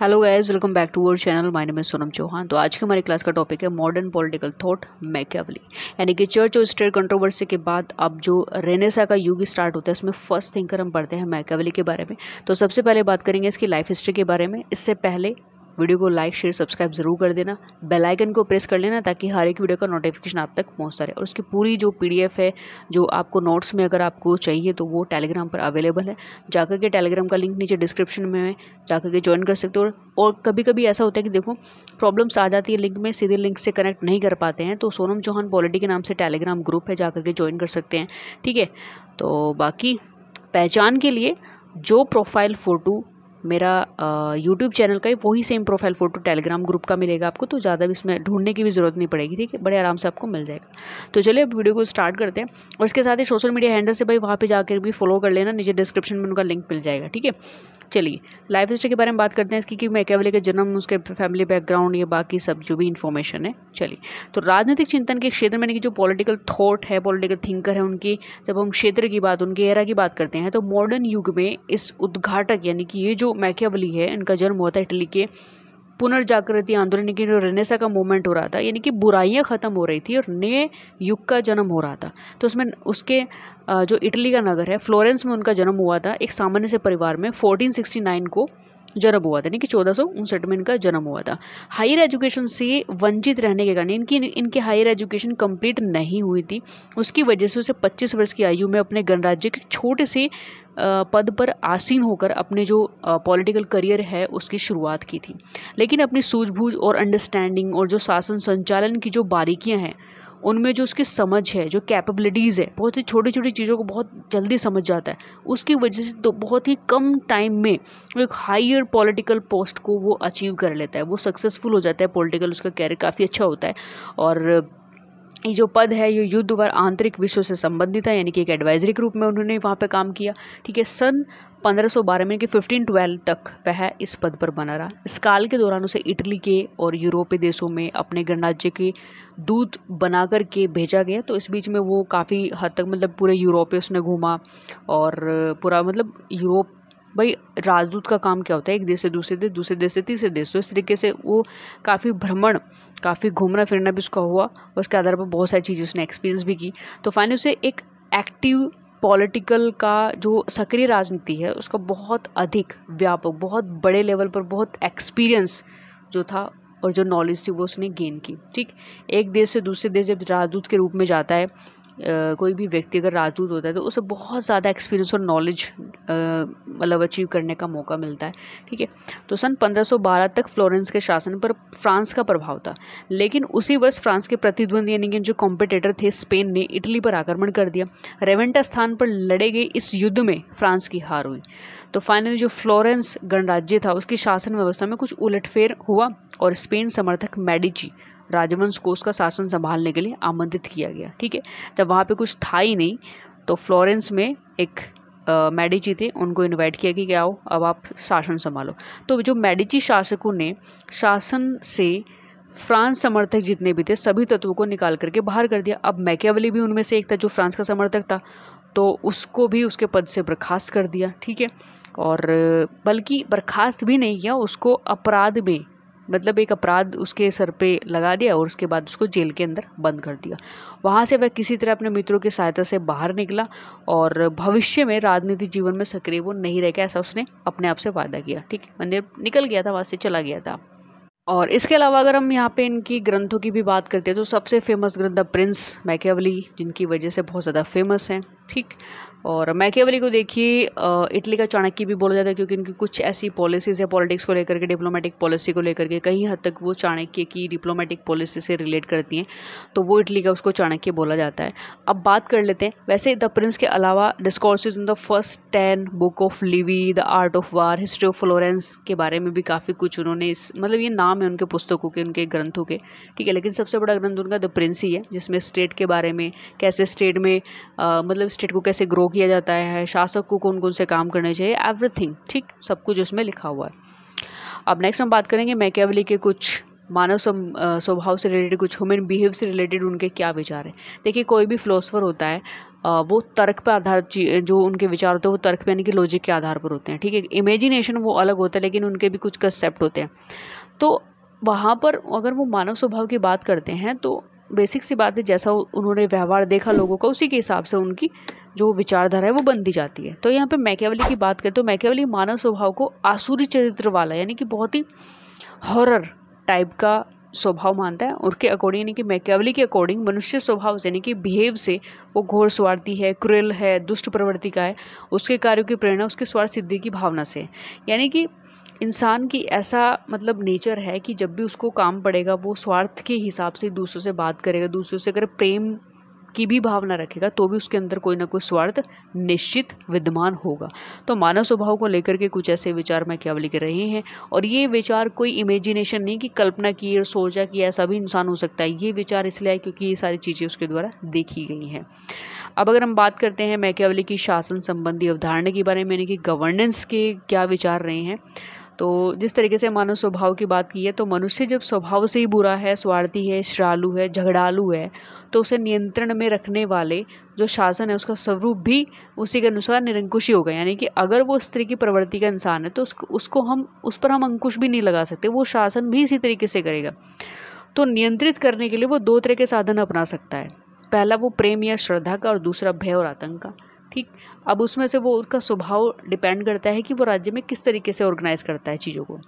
hello guys welcome back to our channel my name is Sonam Chauhan तो आज के हमारी क्लास का टॉपिक है मॉडर्न पॉलिटिकल थॉट मैकेवली यानी कि चर्च और स्टेट कंट्रोवर्सी के बाद अब जो रेनेसा का युग स्टार्ट होता है इसमें फर्स्ट थिंकर हम पढ़ते हैं मैकेवली के बारे में तो सबसे पहले बात करेंगे इसकी लाइफ हिस्ट्री के बारे में इससे पहले वीडियो को लाइक शेयर सब्सक्राइब ज़रूर कर देना बेल आइकन को प्रेस कर लेना ताकि हर एक वीडियो का नोटिफिकेशन आप तक पहुंचता रहे और उसकी पूरी जो पीडीएफ है जो आपको नोट्स में अगर आपको चाहिए तो वो टेलीग्राम पर अवेलेबल है जाकर के टेलीग्राम का लिंक नीचे डिस्क्रिप्शन में जा जाकर के ज्वाइन कर सकते हो और कभी कभी ऐसा होता है कि देखो प्रॉब्लम्स आ जाती है लिंक में सीधे लिंक से कनेक्ट नहीं कर पाते हैं तो सोनम चौहान पॉलिटी के नाम से टेलीग्राम ग्रुप है जा के ज्वाइन कर सकते हैं ठीक है तो बाकी पहचान के लिए जो प्रोफाइल फ़ोटो मेरा यूट्यूब चैनल का ही वही same profile photo Telegram group का मिलेगा आपको तो ज़्यादा भी इसमें ढूंढने की भी ज़रूरत नहीं पड़ेगी ठीक है बड़े आराम से आपको मिल जाएगा तो चलिए अब वीडियो को स्टार्ट करते हैं और इसके साथ ही सोशल मीडिया हैंडल से भाई वहाँ पर जाकर भी फॉलो कर लेना नीचे डिस्क्रिप्शन में उनका लिंक मिल जाएगा ठीक है चलिए लाइफ हिस्ट्री के बारे में बात करते हैं इसकी कि मैकेवले का जन्म उसके फैमिली बैकग्राउंड ये बाकी सब जो भी इन्फॉर्मेशन है चलिए तो राजनीतिक चिंतन के क्षेत्र में जो पॉलिटिकल थॉट है पॉलिटिकल थिंकर है उनकी जब हम क्षेत्र की बात उनके एरा की बात करते हैं तो मॉडर्न युग में इस उद्घाटक यानी कि ये जो मैकेवली है इनका जन्म हुआ था इटली के पुनर्जागृति आंदोलन की जो रेनेसा का मूवमेंट हो रहा था यानी कि बुराइयाँ ख़त्म हो रही थी और नए युग का जन्म हो रहा था तो उसमें उसके जो इटली का नगर है फ्लोरेंस में उनका जन्म हुआ था एक सामान्य से परिवार में 1469 को जन्म हुआ था यानी कि चौदह सौ उनसठ में इनका जन्म हुआ था हायर एजुकेशन से वंचित रहने के कारण इनकी इनकी हायर एजुकेशन कंप्लीट नहीं हुई थी उसकी वजह से उसे 25 वर्ष की आयु में अपने गणराज्य के छोटे से पद पर आसीन होकर अपने जो पॉलिटिकल करियर है उसकी शुरुआत की थी लेकिन अपनी सूझबूझ और अंडरस्टैंडिंग और जो शासन संचालन की जो बारीकियाँ हैं उनमें जो उसकी समझ है जो कैपेबिलिटीज़ है बहुत ही छोटी छोटी चीज़ों को बहुत जल्दी समझ जाता है उसकी वजह से तो बहुत ही कम टाइम में एक हायर पॉलिटिकल पोस्ट को वो अचीव कर लेता है वो सक्सेसफुल हो जाता है पॉलिटिकल उसका कैरियर काफ़ी अच्छा होता है और ये जो पद है ये युद्ध व आंतरिक विषयों से संबंधित है यानी कि एक एडवाइजरी के रूप में उन्होंने वहाँ पे काम किया ठीक है सन 1512 में कि 1512 तक वह इस पद पर बना रहा इस काल के दौरान उसे इटली के और यूरोपीय देशों में अपने गणराज्य के दूत बना कर के भेजा गया तो इस बीच में वो काफ़ी हद तक मतलब पूरे यूरोप उसने घूमा और पूरा मतलब यूरोप भाई राजदूत का काम क्या होता है एक देश से दूसरे देश दूसरे देश से तीसरे देश तो इस तरीके से वो काफ़ी भ्रमण काफ़ी घूमना फिरना भी उसका हुआ उसके आधार पर बहुत सारी चीज़ें उसने एक्सपीरियंस भी की तो फाइनली उसे एक एक्टिव पॉलिटिकल का जो सक्रिय राजनीति है उसका बहुत अधिक व्यापक बहुत बड़े लेवल पर बहुत एक्सपीरियंस जो था और जो नॉलेज थी वो उसने गेन की ठीक एक देश से दूसरे देश जब राजदूत के रूप में जाता है कोई भी व्यक्ति अगर राजदूत होता है तो उसे बहुत ज़्यादा एक्सपीरियंस और नॉलेज मतलब अचीव करने का मौका मिलता है ठीक है तो सन 1512 तक फ्लोरेंस के शासन पर फ्रांस का प्रभाव था लेकिन उसी वर्ष फ्रांस के प्रतिद्वंद यानी कि जो कॉम्पिटेटर थे स्पेन ने इटली पर आक्रमण कर दिया रेवेंटा स्थान पर लड़े गए इस युद्ध में फ्रांस की हार हुई तो फाइनली जो फ्लोरेंस गणराज्य था उसकी शासन व्यवस्था में कुछ उलटफेर हुआ और स्पेन समर्थक मेडिची राजवंश को उसका शासन संभालने के लिए आमंत्रित किया गया ठीक है जब वहाँ पे कुछ था ही नहीं तो फ्लोरेंस में एक मेडिची थे उनको इनवाइट किया कि आओ अब आप शासन संभालो तो जो मेडिची शासकों ने शासन से फ्रांस समर्थक जितने भी थे सभी तत्वों को निकाल करके बाहर कर दिया अब मैकेवली भी उनमें से एक था जो फ्रांस का समर्थक था तो उसको भी उसके पद से बर्खास्त कर दिया ठीक है और बल्कि बर्खास्त भी नहीं किया उसको अपराध में मतलब एक अपराध उसके सर पे लगा दिया और उसके बाद उसको जेल के अंदर बंद कर दिया वहाँ से वह किसी तरह अपने मित्रों की सहायता से बाहर निकला और भविष्य में राजनीतिक जीवन में सक्रिय वो नहीं रहेगा ऐसा उसने अपने आप से वादा किया ठीक मंदिर निकल गया था वहाँ से चला गया था और इसके अलावा अगर हम यहाँ पे इनकी ग्रंथों की भी बात करते हैं तो सबसे फेमस ग्रंथ द प्रिंस मैकेवली जिनकी वजह से बहुत ज़्यादा फेमस हैं ठीक और मैकेवली को देखिए इटली का चाणक्य भी बोला जाता है क्योंकि इनकी कुछ ऐसी पॉलिसीज़ है पॉलिटिक्स को लेकर के डिप्लोमेटिक पॉलिसी को लेकर के कहीं हद तक वो चाणक्य की डिप्लोमेटिक पॉलिसी से रिलेट करती हैं तो वो इटली का उसको चाणक्य बोला जाता है अब बात कर लेते हैं वैसे द प्रिंस के अलावा discourses in the first ten book of Livy the art of war history of Florence के बारे में भी काफ़ी कुछ उन्होंने इस मतलब ये नाम है उनके पुस्तकों के उनके ग्रंथों के ठीक है लेकिन सबसे बड़ा ग्रंथ उनका द प्रिंस ही है जिसमें स्टेट के बारे में कैसे स्टेट में मतलब स्टेट को कैसे ग्रो किया जाता है शासक को कौन कौन से काम करने चाहिए एवरीथिंग ठीक सब कुछ उसमें लिखा हुआ है अब नेक्स्ट हम बात करेंगे मैकेवली के कुछ मानव स्वभाव से रिलेटेड कुछ ह्यूमन बिहेव से रिलेटेड उनके क्या विचार हैं देखिए कोई भी फिलोसफर होता है वो तर्क पर आधारित जो उनके विचार होते हैं वो तर्क पर यानी कि लॉजिक के आधार पर होते हैं ठीक है इमेजिनेशन वो अलग होता है लेकिन उनके भी कुछ कंसेप्ट होते हैं तो वहाँ पर अगर वो मानव स्वभाव की बात करते हैं तो बेसिक सी बात है जैसा उन्होंने व्यवहार देखा लोगों का उसी के हिसाब से उनकी जो विचारधारा है वो बनती जाती है तो यहाँ पे मैकेवली की बात करें तो मैकेवली मानव स्वभाव को आसुरी चरित्र वाला यानी कि बहुत ही हॉरर टाइप का स्वभाव मानता है उनके अकॉर्डिंग यानी कि मैकेवली के अकॉर्डिंग मनुष्य स्वभाव से यानी कि बिहेव से वो घोर स्वार्थी है क्रिल है दुष्ट प्रवृत्ति का है उसके कार्यों की प्रेरणा उसके स्वार्थ सिद्धि की भावना से यानी कि इंसान की ऐसा मतलब नेचर है कि जब भी उसको काम पड़ेगा वो स्वार्थ के हिसाब से दूसरों से बात करेगा दूसरों से अगर प्रेम की भी भावना रखेगा तो भी उसके अंदर कोई ना कोई स्वार्थ निश्चित विद्यमान होगा तो मानव स्वभाव को लेकर के कुछ ऐसे विचार मैं क्या लिख रहे हैं और ये विचार कोई इमेजिनेशन नहीं कि कल्पना की और सोचा कि ऐसा भी इंसान हो सकता है ये विचार इसलिए है क्योंकि ये सारी चीज़ें उसके द्वारा देखी गई हैं अब अगर हम बात करते हैं मैकेवली की शासन संबंधी अवधारणा के बारे में यानी कि गवर्नेंस के क्या विचार रहे हैं तो जिस तरीके से मानव स्वभाव की बात की है तो मनुष्य जब स्वभाव से ही बुरा है स्वार्थी है श्रालु है झगड़ालू है तो उसे नियंत्रण में रखने वाले जो शासन है उसका स्वरूप भी उसी के अनुसार निरंकुशी होगा यानी कि अगर वो स्त्री की प्रवृत्ति का इंसान है तो उसको उसको हम उस पर हम अंकुश भी नहीं लगा सकते वो शासन भी इसी तरीके से करेगा तो नियंत्रित करने के लिए वो दो तरह के साधन अपना सकता है पहला वो प्रेम या श्रद्धा का और दूसरा भय और आतंक का ठीक अब उसमें से वो उसका स्वभाव डिपेंड करता है कि वो राज्य में किस तरीके से ऑर्गेनाइज करता है चीज़ों को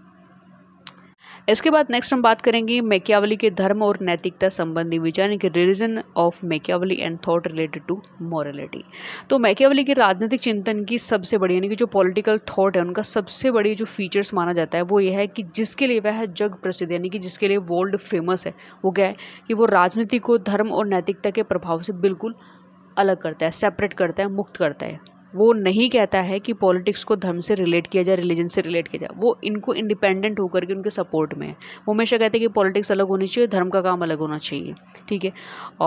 इसके बाद नेक्स्ट हम बात करेंगे मैकियावली के धर्म और नैतिकता संबंधी विचार यानी कि religion of Machiavelli and thought related to morality तो मैक्यावली के राजनीतिक चिंतन की सबसे बड़ी यानी कि जो पॉलिटिकल थॉट है उनका सबसे बड़ी जो फीचर्स माना जाता है वो ये है कि जिसके लिए वह जग प्रसिद्ध यानी कि जिसके लिए वर्ल्ड फेमस है वो क्या है कि वो राजनीति को धर्म और नैतिकता के प्रभाव से बिल्कुल अलग करता है सेपरेट करता है मुक्त करता है वो नहीं कहता है कि पॉलिटिक्स को धर्म से रिलेट किया जाए रिलीजन से रिलेट किया जाए वो इनको इंडिपेंडेंट होकर के उनके सपोर्ट में है वो हमेशा कहते हैं कि पॉलिटिक्स अलग होनी चाहिए धर्म का काम अलग होना चाहिए ठीक है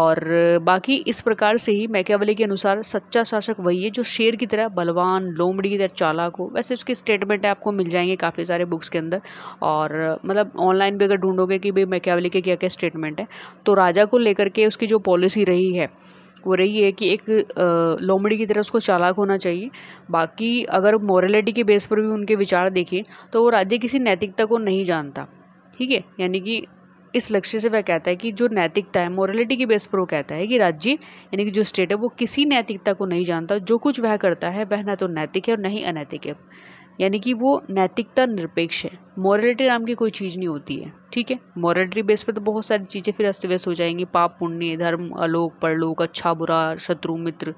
और बाकी इस प्रकार से ही मैकेवली के अनुसार सच्चा शासक वही है जो शेर की तरह बलवान लोमड़ी की तरह चालाक हो वैसे उसके स्टेटमेंट आपको मिल जाएंगे काफ़ी सारे बुक्स के अंदर और मतलब ऑनलाइन भी अगर ढूंढोगे कि भाई मैकेवली के क्या क्या स्टेटमेंट है तो राजा को लेकर के उसकी जो पॉलिसी रही है वो रही है कि एक लोमड़ी की तरह उसको चालाक होना चाहिए बाकी अगर मॉरलिटी के बेस पर भी उनके विचार देखें तो वो राज्य किसी नैतिकता को नहीं जानता ठीक है यानी कि इस लक्ष्य से वह कहता है कि जो नैतिकता है मॉरलिटी के बेस पर वो कहता है कि राज्य यानी कि जो स्टेट है वो किसी नैतिकता को नहीं जानता जो कुछ वह करता है वह ना तो नैतिक है और ना ही अनैतिक है यानी कि वो नैतिकता निरपेक्ष है मॉरलिटी नाम की कोई चीज़ नहीं होती है ठीक है मॉरलिटी बेस पर तो बहुत सारी चीज़ें फिर अस्त व्यस्त हो जाएंगी पाप पुण्य धर्म अलोक परलोक अच्छा बुरा शत्रु मित्र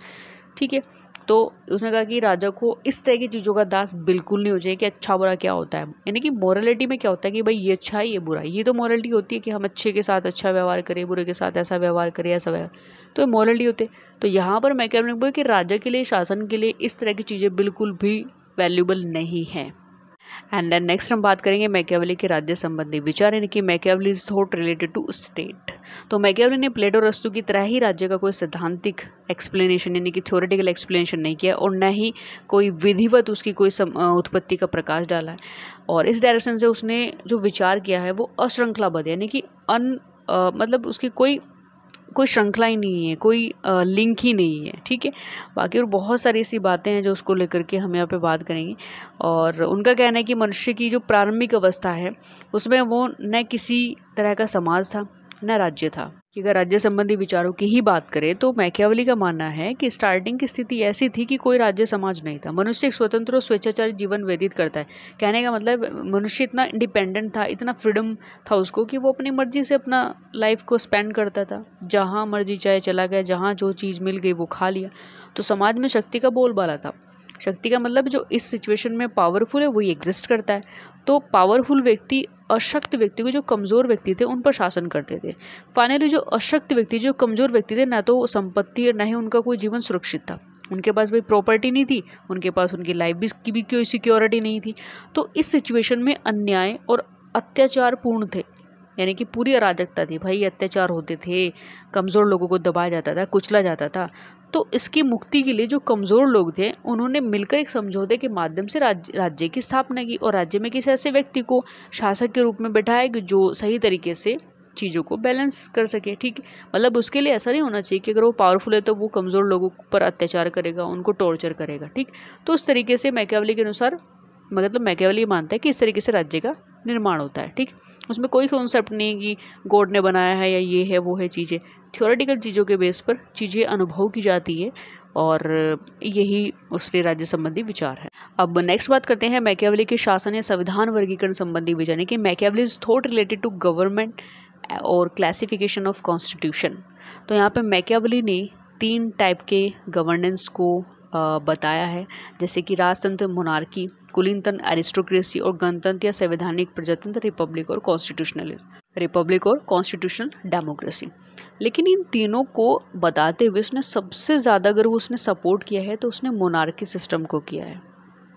ठीक है तो उसने कहा कि राजा को इस तरह की चीज़ों का दास बिल्कुल नहीं हो जाए कि अच्छा बुरा क्या होता है यानी कि मॉरलिटी में क्या होता है कि भाई ये अच्छा है ये बुरा है ये तो मॉरलिटी होती है कि हम अच्छे के साथ अच्छा व्यवहार करें बुरे के साथ ऐसा व्यवहार करें ऐसा व्यवहार तो मॉरलिटी होते तो यहाँ पर मैं कह रहा हूँ कि राजा के लिए शासन के लिए इस तरह की चीज़ें बिल्कुल भी वैल्यूबल नहीं है एंड देन नेक्स्ट हम बात करेंगे मैकेवली के राज्य संबंधी विचार यानी कि Machiavelli is thought related to state तो मैकेवली ने प्लेटो रस्तु की तरह ही राज्य का कोई सिद्धांतिक एक्सप्लेनेशन यानी कि थ्योरेटिकल एक्सप्लेनेशन नहीं किया और न ही कोई विधिवत उसकी कोई उत्पत्ति का प्रकाश डाला है और इस डायरेक्शन से उसने जो विचार किया है वो अश्रृंखलाबद्ध यानी कि अन आ, मतलब उसकी कोई कोई श्रृंखला ही नहीं है कोई लिंक ही नहीं है ठीक है बाकी और बहुत सारी ऐसी बातें हैं जो उसको लेकर के हम यहाँ पे बात करेंगे और उनका कहना है कि मनुष्य की जो प्रारंभिक अवस्था है उसमें वो न किसी तरह का समाज था न राज्य था कि अगर राज्य संबंधी विचारों की ही बात करें तो मैकियावली का मानना है कि स्टार्टिंग की स्थिति ऐसी थी कि कोई राज्य समाज नहीं था मनुष्य एक स्वतंत्र और स्वेच्छाचारी जीवन व्यतीत करता है कहने का मतलब मनुष्य इतना इंडिपेंडेंट था इतना फ्रीडम था उसको कि वो अपनी मर्जी से अपना लाइफ को स्पेंड करता था जहाँ मर्जी चाहे चला गया जहाँ जो चीज़ मिल गई वो खा लिया तो समाज में शक्ति का बोलबाला था शक्ति का मतलब जो इस सिचुएशन में पावरफुल है वही एग्जिस्ट करता है तो पावरफुल व्यक्ति अशक्त व्यक्ति को जो कमज़ोर व्यक्ति थे उन पर शासन करते थे फाइनली जो अशक्त व्यक्ति जो कमज़ोर व्यक्ति थे ना तो संपत्ति और ना ही उनका कोई जीवन सुरक्षित था उनके पास भाई प्रॉपर्टी नहीं थी उनके पास उनकी लाइफ की भी कोई सिक्योरिटी नहीं थी तो इस सिचुएशन में अन्याय और अत्याचार पूर्ण थे यानी कि पूरी अराजकता थी भाई अत्याचार होते थे कमज़ोर लोगों को दबाया जाता था कुचला जाता था तो इसकी मुक्ति के लिए जो कमज़ोर लोग थे उन्होंने मिलकर एक समझौते के माध्यम से राज्य राज्य की स्थापना की और राज्य में किसी ऐसे व्यक्ति को शासक के रूप में बैठाया कि जो सही तरीके से चीज़ों को बैलेंस कर सके ठीक मतलब उसके लिए ऐसा नहीं होना चाहिए कि अगर वो पावरफुल है तो वो कमज़ोर लोगों पर अत्याचार करेगा उनको टॉर्चर करेगा ठीक तो उस तरीके से मैकेवली के अनुसार मतलब मैकेवली मानता है कि इस तरीके से राज्य का निर्माण होता है ठीक उसमें कोई कॉन्सेप्ट नहीं कि गॉड ने बनाया है या ये है वो है चीज़ें थियोरेटिकल चीज़ों के बेस पर चीज़ें अनुभव की जाती है और यही उसके राज्य संबंधी विचार है अब नेक्स्ट बात करते हैं मैकेवली के शासन या संविधान वर्गीकरण संबंधी विचार यानी कि Machiavelli is thought related to government और क्लासिफिकेशन ऑफ कॉन्स्टिट्यूशन तो यहाँ पे मैकेवली ने तीन टाइप के गवर्नेंस को बताया है जैसे कि राजतंत्र मोनार्की कुलीनतंत्र एरिस्टोक्रेसी और गणतंत्र या संवैधानिक प्रजातंत्र रिपब्लिक और कॉन्स्टिट्यूशनल रिपब्लिक और कॉन्स्टिट्यूशनल डेमोक्रेसी लेकिन इन तीनों को बताते हुए उसने सबसे ज़्यादा अगर वो उसने सपोर्ट किया है तो उसने मोनार्की सिस्टम को किया है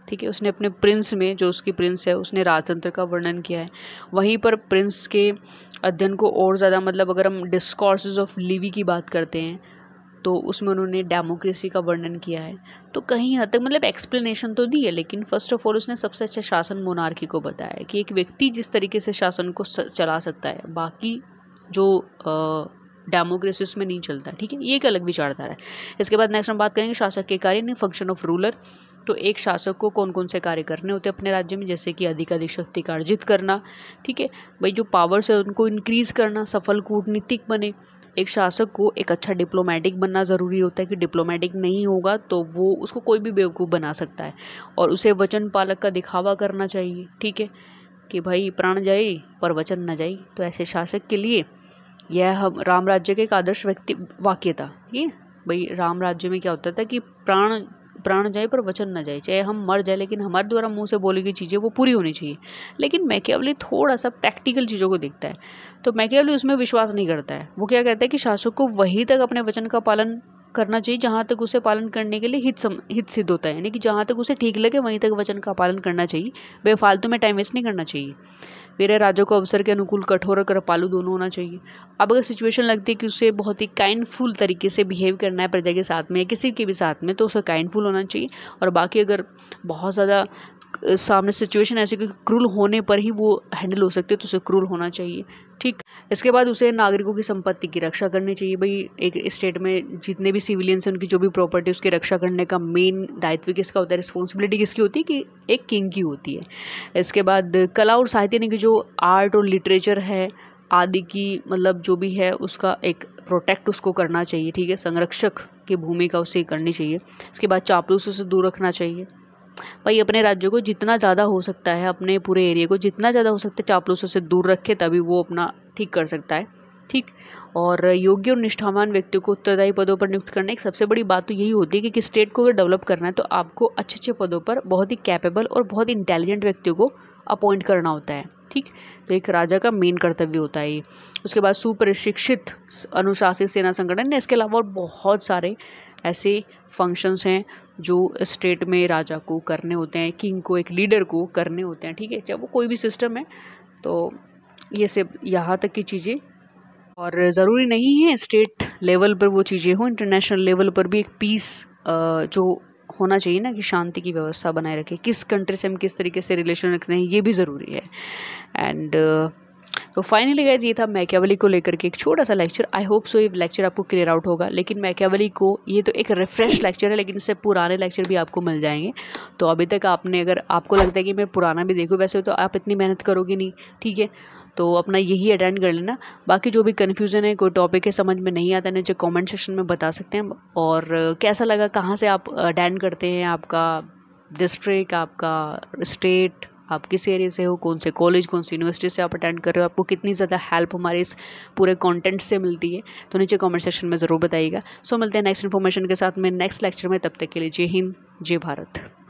ठीक है उसने अपने प्रिंस में जो उसकी प्रिंस है उसने राजतंत्र का वर्णन किया है वहीं पर प्रिंस के अध्ययन को और ज़्यादा मतलब अगर हम डिस्कॉर्सेज ऑफ लिवी की बात करते हैं तो उसमें उन्होंने डेमोक्रेसी का वर्णन किया है तो कहीं हद तक मतलब एक्सप्लेनेशन तो दी है लेकिन फर्स्ट ऑफ ऑल उसने सबसे अच्छा शासन मोनार्की को बताया कि एक व्यक्ति जिस तरीके से शासन को चला सकता है बाकी जो डेमोक्रेसी उसमें नहीं चलता ठीक है ये एक अलग विचारधारा है इसके बाद नेक्स्ट हम बात करेंगे शासक के कार्य नहीं फंक्शन ऑफ रूलर तो एक शासक को कौन कौन से कार्य करने होते हैं अपने राज्य में जैसे कि अधिकाधिक शक्ति का अर्जित करना ठीक है भाई जो पावर्स है उनको इंक्रीज़ करना सफल कूटनीतिक बने एक शासक को एक अच्छा डिप्लोमेटिक बनना ज़रूरी होता है कि डिप्लोमेटिक नहीं होगा तो वो उसको कोई भी बेवकूफ़ बना सकता है और उसे वचन पालक का दिखावा करना चाहिए ठीक है कि भाई प्राण जाए पर वचन न जाए तो ऐसे शासक के लिए यह हम राम राज्य के एक आदर्श व्यक्ति वाक्य था है भाई राम राज्य में क्या होता था कि प्राण प्राण जाए पर वचन न जाए चाहे हम मर जाए लेकिन हमारे द्वारा मुंह से बोली गई चीज़ें वो पूरी होनी चाहिए लेकिन मैकेवली थोड़ा सा प्रैक्टिकल चीज़ों को देखता है तो मैकेवली उसमें विश्वास नहीं करता है वो क्या कहता है कि शासक को वहीं तक अपने वचन का पालन करना चाहिए जहाँ तक उसे पालन करने के लिए हित सम हित सिद्ध होता है यानी कि जहाँ तक उसे ठीक लगे वहीं तक वचन का पालन करना चाहिए बेफालतू में टाइम वेस्ट नहीं करना चाहिए मेरे राजा को अवसर के अनुकूल कठोर और कृपालू दोनों होना चाहिए अब अगर सिचुएशन लगती है कि उसे बहुत ही काइंडफुल तरीके से बिहेव करना है प्रजा के साथ में या किसी के भी साथ में तो उसे काइंडफुल होना चाहिए और बाकी अगर बहुत ज़्यादा सामने सिचुएशन ऐसी क्रूल होने पर ही वो हैंडल हो सकती है तो उसे क्रूल होना चाहिए ठीक इसके बाद उसे नागरिकों की संपत्ति की रक्षा करनी चाहिए भाई एक स्टेट में जितने भी सिविलियंस हैं उनकी जो भी प्रॉपर्टी उसकी रक्षा करने का मेन दायित्व किसका होता है रिस्पॉन्सिबिलिटी किसकी होती है कि एक किंग की होती है इसके बाद कला और साहित्य यानी कि जो आर्ट और लिटरेचर है आदि की मतलब जो भी है उसका एक प्रोटेक्ट उसको करना चाहिए ठीक है संरक्षक की भूमिका उसे करनी चाहिए इसके बाद चापलूस से दूर रखना चाहिए भाई अपने राज्यों को जितना ज़्यादा हो सकता है अपने पूरे एरिया को जितना ज़्यादा हो सकता है चापलूसों से दूर रखे तभी वो अपना ठीक कर सकता है ठीक और योग्य और निष्ठावान व्यक्ति को उत्तरदायी पदों पर नियुक्त करने की सबसे बड़ी बात तो यही होती है कि, कि स्टेट को अगर डेवलप करना है तो आपको अच्छे अच्छे पदों पर बहुत ही कैपेबल और बहुत ही इंटेलिजेंट व्यक्तियों को अपॉइंट करना होता है ठीक तो एक राजा का मेन कर्तव्य होता है उसके बाद सुप्रशिक्षित अनुशासित सेना संगठन ने इसके अलावा और बहुत सारे ऐसे फंक्शंस हैं जो स्टेट में राजा को करने होते हैं किंग को एक लीडर को करने होते हैं ठीक है चाहे वो कोई भी सिस्टम है तो ये सब यहाँ तक की चीज़ें और ज़रूरी नहीं है स्टेट लेवल पर वो चीज़ें हों इंटरनेशनल लेवल पर भी एक पीस जो होना चाहिए ना कि शांति की व्यवस्था बनाए रखें किस कंट्री से हम किस तरीके से रिलेशन रखते हैं ये भी ज़रूरी है एंड तो फाइनली गैज ये था मैकेवली को लेकर के एक छोटा सा लेक्चर आई होप सो ये लेक्चर आपको क्लियर आउट होगा लेकिन मैकेवली को ये तो एक रिफ्रेश लेक्चर है लेकिन इससे पुराने लेक्चर भी आपको मिल जाएंगे तो अभी तक आपने अगर आपको लगता है कि मैं पुराना भी देखूँ वैसे तो आप इतनी मेहनत करोगे नहीं ठीक है तो अपना यही अटेंड कर लेना बाकी जो भी कन्फ्यूज़न है कोई टॉपिक है समझ में नहीं आता नीचे कॉमेंट सेक्शन में बता सकते हैं और कैसा लगा कहाँ से आप अटेंड करते हैं आपका डिस्ट्रिक्ट आपका स्टेट आप किस एरिया से हो कौन से कॉलेज कौन सी यूनिवर्सिटी से आप अटेंड कर रहे हो आपको कितनी ज़्यादा हेल्प हमारे इस पूरे कॉन्टेंट से मिलती है तो नीचे कमेंट सेक्शन में ज़रूर बताइएगा सो मिलते हैं नेक्स्ट इन्फॉर्मेशन के साथ में नेक्स्ट लेक्चर में तब तक के लिए जय हिंद जय भारत